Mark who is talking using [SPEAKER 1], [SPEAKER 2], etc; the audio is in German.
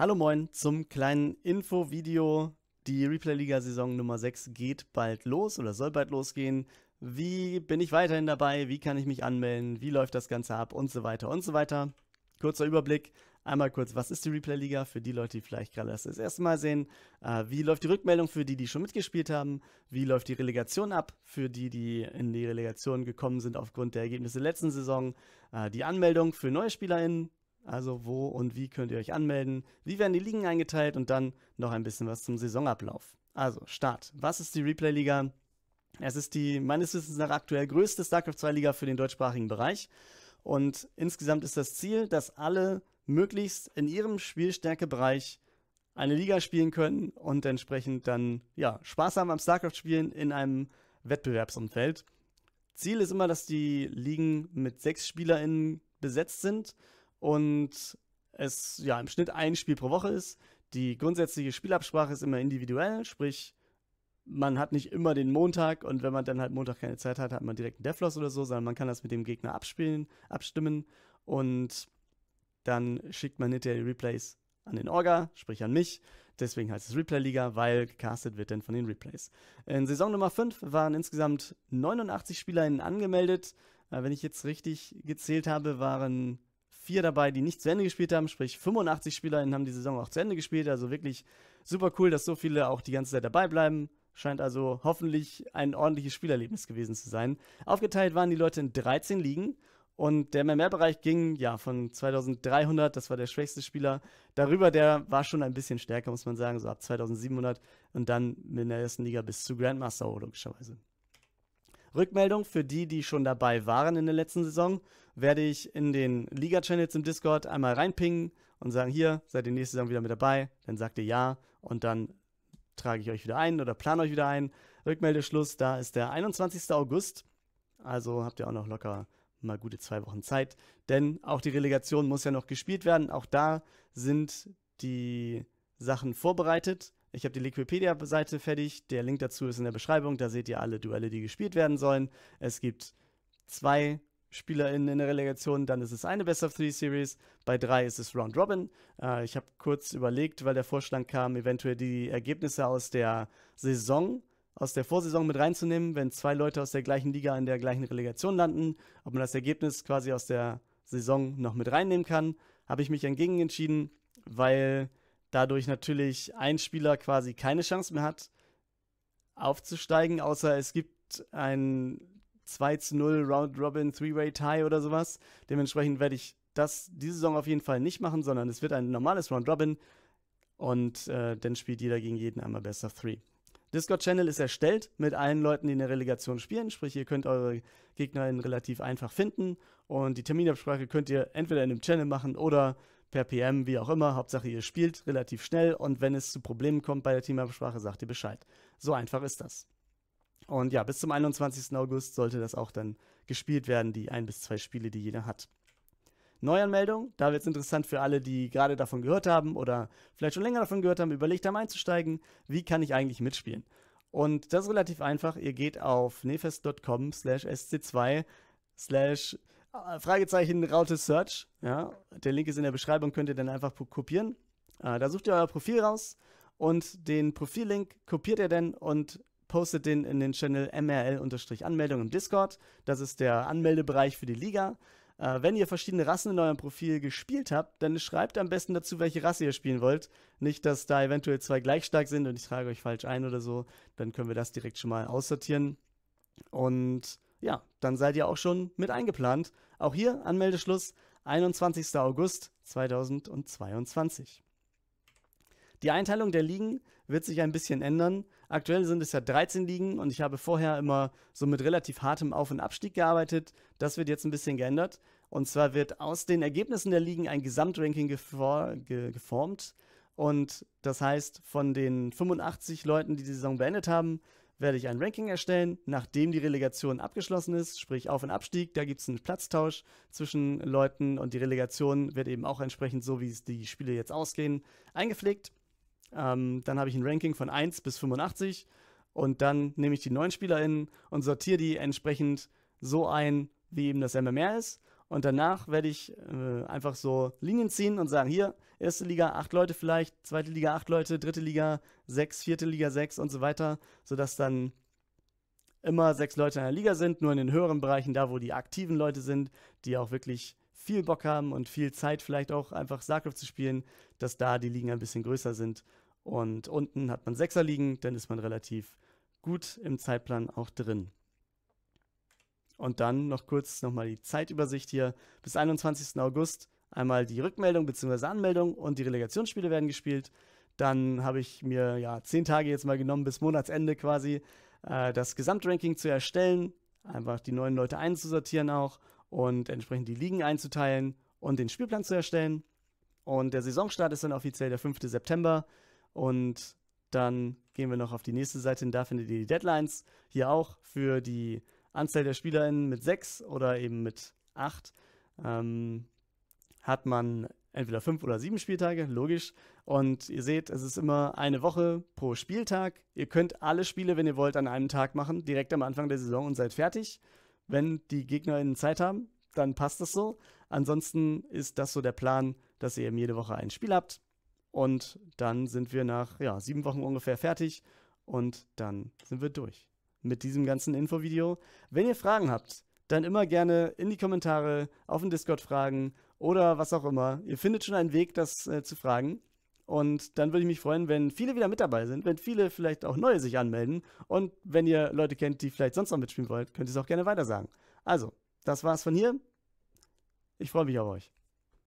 [SPEAKER 1] Hallo moin zum kleinen Info-Video. Die Replay-Liga-Saison Nummer 6 geht bald los oder soll bald losgehen. Wie bin ich weiterhin dabei? Wie kann ich mich anmelden? Wie läuft das Ganze ab? Und so weiter und so weiter. Kurzer Überblick. Einmal kurz, was ist die Replay-Liga für die Leute, die vielleicht gerade das, das erste Mal sehen? Äh, wie läuft die Rückmeldung für die, die schon mitgespielt haben? Wie läuft die Relegation ab für die, die in die Relegation gekommen sind aufgrund der Ergebnisse der letzten Saison? Äh, die Anmeldung für neue SpielerInnen, also wo und wie könnt ihr euch anmelden? Wie werden die Ligen eingeteilt? Und dann noch ein bisschen was zum Saisonablauf. Also Start. Was ist die Replay Liga? Es ist die meines Wissens nach aktuell größte StarCraft 2 Liga für den deutschsprachigen Bereich. Und insgesamt ist das Ziel, dass alle möglichst in ihrem Spielstärkebereich eine Liga spielen können und entsprechend dann ja, Spaß haben am StarCraft spielen in einem Wettbewerbsumfeld. Ziel ist immer, dass die Ligen mit sechs SpielerInnen besetzt sind und es ja im Schnitt ein Spiel pro Woche ist. Die grundsätzliche Spielabsprache ist immer individuell, sprich, man hat nicht immer den Montag und wenn man dann halt Montag keine Zeit hat, hat man direkt einen Deathloss oder so, sondern man kann das mit dem Gegner abspielen, abstimmen und dann schickt man hinterher die Replays an den Orga, sprich an mich. Deswegen heißt es Replay-Liga, weil gecastet wird dann von den Replays. In Saison Nummer 5 waren insgesamt 89 SpielerInnen angemeldet. Äh, wenn ich jetzt richtig gezählt habe, waren vier dabei, die nicht zu Ende gespielt haben, sprich 85 SpielerInnen haben die Saison auch zu Ende gespielt. Also wirklich super cool, dass so viele auch die ganze Zeit dabei bleiben. Scheint also hoffentlich ein ordentliches Spielerlebnis gewesen zu sein. Aufgeteilt waren die Leute in 13 Ligen und der MMR-Bereich ging ja von 2300, das war der schwächste Spieler, darüber, der war schon ein bisschen stärker, muss man sagen, so ab 2700 und dann in der ersten Liga bis zu Grandmaster logischerweise. Rückmeldung für die, die schon dabei waren in der letzten Saison, werde ich in den Liga-Channels im Discord einmal reinpingen und sagen, hier, seid ihr nächste Saison wieder mit dabei? Dann sagt ihr ja und dann trage ich euch wieder ein oder plane euch wieder ein. Rückmeldeschluss, da ist der 21. August. Also habt ihr auch noch locker mal gute zwei Wochen Zeit. Denn auch die Relegation muss ja noch gespielt werden. Auch da sind die Sachen vorbereitet. Ich habe die Liquipedia-Seite fertig. Der Link dazu ist in der Beschreibung. Da seht ihr alle Duelle, die gespielt werden sollen. Es gibt zwei SpielerInnen in der Relegation, dann ist es eine Best of Three Series. Bei drei ist es Round Robin. Äh, ich habe kurz überlegt, weil der Vorschlag kam, eventuell die Ergebnisse aus der Saison, aus der Vorsaison mit reinzunehmen, wenn zwei Leute aus der gleichen Liga in der gleichen Relegation landen, ob man das Ergebnis quasi aus der Saison noch mit reinnehmen kann. Habe ich mich entgegen entschieden, weil dadurch natürlich ein Spieler quasi keine Chance mehr hat, aufzusteigen, außer es gibt ein 2 zu 0 Round Robin Three-Way Tie oder sowas. Dementsprechend werde ich das diese Saison auf jeden Fall nicht machen, sondern es wird ein normales Round Robin und äh, dann spielt jeder gegen jeden einmal Best of Three. Discord-Channel ist erstellt mit allen Leuten, die in der Relegation spielen. Sprich, ihr könnt eure GegnerInnen relativ einfach finden. Und die Terminabsprache könnt ihr entweder in dem Channel machen oder per PM, wie auch immer. Hauptsache, ihr spielt relativ schnell und wenn es zu Problemen kommt bei der Teamabsprache, sagt ihr Bescheid. So einfach ist das. Und ja, bis zum 21. August sollte das auch dann gespielt werden, die ein bis zwei Spiele, die jeder hat. Neuanmeldung, da wird es interessant für alle, die gerade davon gehört haben oder vielleicht schon länger davon gehört haben, überlegt haben einzusteigen, wie kann ich eigentlich mitspielen? Und das ist relativ einfach, ihr geht auf nefest.com slash sc2 slash Ah, Fragezeichen Raute Search. Ja, der Link ist in der Beschreibung, könnt ihr dann einfach kopieren. Ah, da sucht ihr euer Profil raus und den Profillink kopiert ihr dann und postet den in den Channel MRL-Anmeldung im Discord. Das ist der Anmeldebereich für die Liga. Ah, wenn ihr verschiedene Rassen in eurem Profil gespielt habt, dann schreibt am besten dazu, welche Rasse ihr spielen wollt. Nicht, dass da eventuell zwei gleich stark sind und ich trage euch falsch ein oder so. Dann können wir das direkt schon mal aussortieren. Und ja, dann seid ihr auch schon mit eingeplant. Auch hier Anmeldeschluss 21. August 2022. Die Einteilung der Ligen wird sich ein bisschen ändern. Aktuell sind es ja 13 Ligen und ich habe vorher immer so mit relativ hartem Auf- und Abstieg gearbeitet. Das wird jetzt ein bisschen geändert. Und zwar wird aus den Ergebnissen der Ligen ein Gesamtranking gefor ge geformt. Und das heißt, von den 85 Leuten, die die Saison beendet haben, werde ich ein Ranking erstellen, nachdem die Relegation abgeschlossen ist, sprich Auf- und Abstieg. Da gibt es einen Platztausch zwischen Leuten und die Relegation wird eben auch entsprechend so, wie es die Spiele jetzt ausgehen, eingepflegt. Ähm, dann habe ich ein Ranking von 1 bis 85 und dann nehme ich die neuen SpielerInnen und sortiere die entsprechend so ein, wie eben das MMR ist und danach werde ich äh, einfach so Linien ziehen und sagen, hier, erste Liga, acht Leute vielleicht, zweite Liga, acht Leute, dritte Liga, sechs, vierte Liga, sechs und so weiter, sodass dann immer sechs Leute in der Liga sind, nur in den höheren Bereichen, da wo die aktiven Leute sind, die auch wirklich viel Bock haben und viel Zeit vielleicht auch einfach StarCraft zu spielen, dass da die Ligen ein bisschen größer sind. Und unten hat man Sechser Ligen, dann ist man relativ gut im Zeitplan auch drin. Und dann noch kurz nochmal die Zeitübersicht hier. Bis 21. August einmal die Rückmeldung bzw. Anmeldung und die Relegationsspiele werden gespielt. Dann habe ich mir ja zehn Tage jetzt mal genommen, bis Monatsende quasi, äh, das Gesamtranking zu erstellen, einfach die neuen Leute einzusortieren auch und entsprechend die Ligen einzuteilen und den Spielplan zu erstellen. Und der Saisonstart ist dann offiziell der 5. September. Und dann gehen wir noch auf die nächste Seite, denn da findet ihr die Deadlines. Hier auch für die Anzahl der SpielerInnen mit sechs oder eben mit acht ähm, hat man entweder fünf oder sieben Spieltage, logisch. Und ihr seht, es ist immer eine Woche pro Spieltag. Ihr könnt alle Spiele, wenn ihr wollt, an einem Tag machen, direkt am Anfang der Saison und seid fertig. Wenn die GegnerInnen Zeit haben, dann passt das so. Ansonsten ist das so der Plan, dass ihr eben jede Woche ein Spiel habt. Und dann sind wir nach ja, sieben Wochen ungefähr fertig und dann sind wir durch mit diesem ganzen Infovideo. Wenn ihr Fragen habt, dann immer gerne in die Kommentare, auf den Discord fragen oder was auch immer. Ihr findet schon einen Weg, das äh, zu fragen. Und dann würde ich mich freuen, wenn viele wieder mit dabei sind, wenn viele vielleicht auch neue sich anmelden. Und wenn ihr Leute kennt, die vielleicht sonst noch mitspielen wollt, könnt ihr es auch gerne weitersagen. Also, das war's von hier. Ich freue mich auf euch.